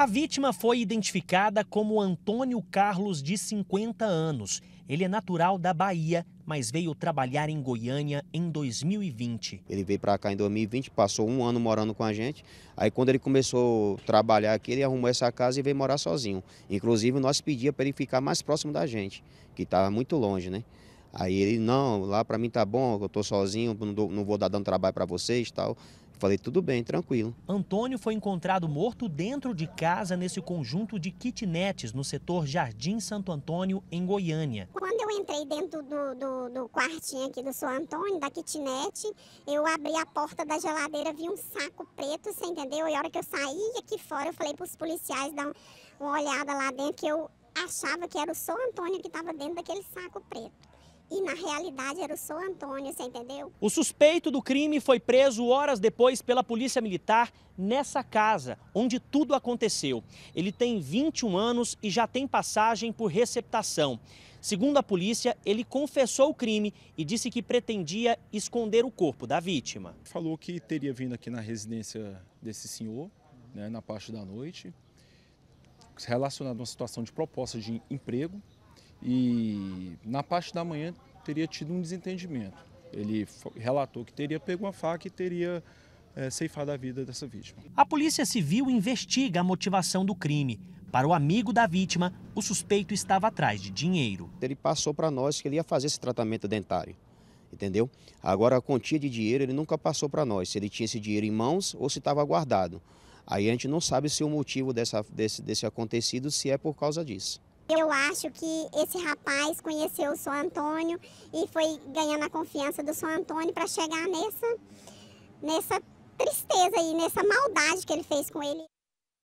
A vítima foi identificada como Antônio Carlos, de 50 anos. Ele é natural da Bahia, mas veio trabalhar em Goiânia em 2020. Ele veio para cá em 2020, passou um ano morando com a gente. Aí quando ele começou a trabalhar aqui, ele arrumou essa casa e veio morar sozinho. Inclusive nós pedíamos para ele ficar mais próximo da gente, que estava muito longe, né? Aí ele, não, lá para mim tá bom, eu tô sozinho, não, vou dar dando trabalho para vocês tal. Falei, tudo bem, tranquilo. Antônio foi encontrado morto dentro de casa nesse conjunto de kitnets no setor Jardim Santo Antônio, em Goiânia. Quando eu entrei dentro do, do, do quartinho aqui do seu Antônio, da kitnet, eu abri a porta da geladeira, vi um saco preto, você entendeu? E a hora que eu saí aqui fora, eu falei para os policiais dar uma olhada lá dentro, que eu achava que era o seu Antônio que estava dentro daquele saco preto e na realidade era o seu Antônio, você entendeu? O suspeito do crime foi preso horas depois pela Polícia Militar nessa casa onde tudo aconteceu. Ele tem 21 anos e já tem passagem por receptação. Segundo a polícia, ele confessou o crime e disse que pretendia esconder o corpo da vítima. Falou que teria vindo aqui na residência desse senhor, né, na parte da noite, relacionado a uma situação de proposta de emprego, e na parte da manhã teria tido um desentendimento. Ele relatou que teria pego uma faca e teria é, ceifado a vida dessa vítima. A Polícia Civil investiga a motivação do crime. Para o amigo da vítima, o suspeito estava atrás de dinheiro. Ele passou para nós que ele ia fazer esse tratamento dentário, entendeu? Agora, a quantia de dinheiro ele nunca passou para nós, se ele tinha esse dinheiro em mãos ou se estava guardado. Aí a gente não sabe se o motivo dessa, desse, desse acontecido, se é por causa disso. Eu acho que esse rapaz conheceu o São Antônio e foi ganhando a confiança do São Antônio para chegar nessa, nessa tristeza e nessa maldade que ele fez com ele.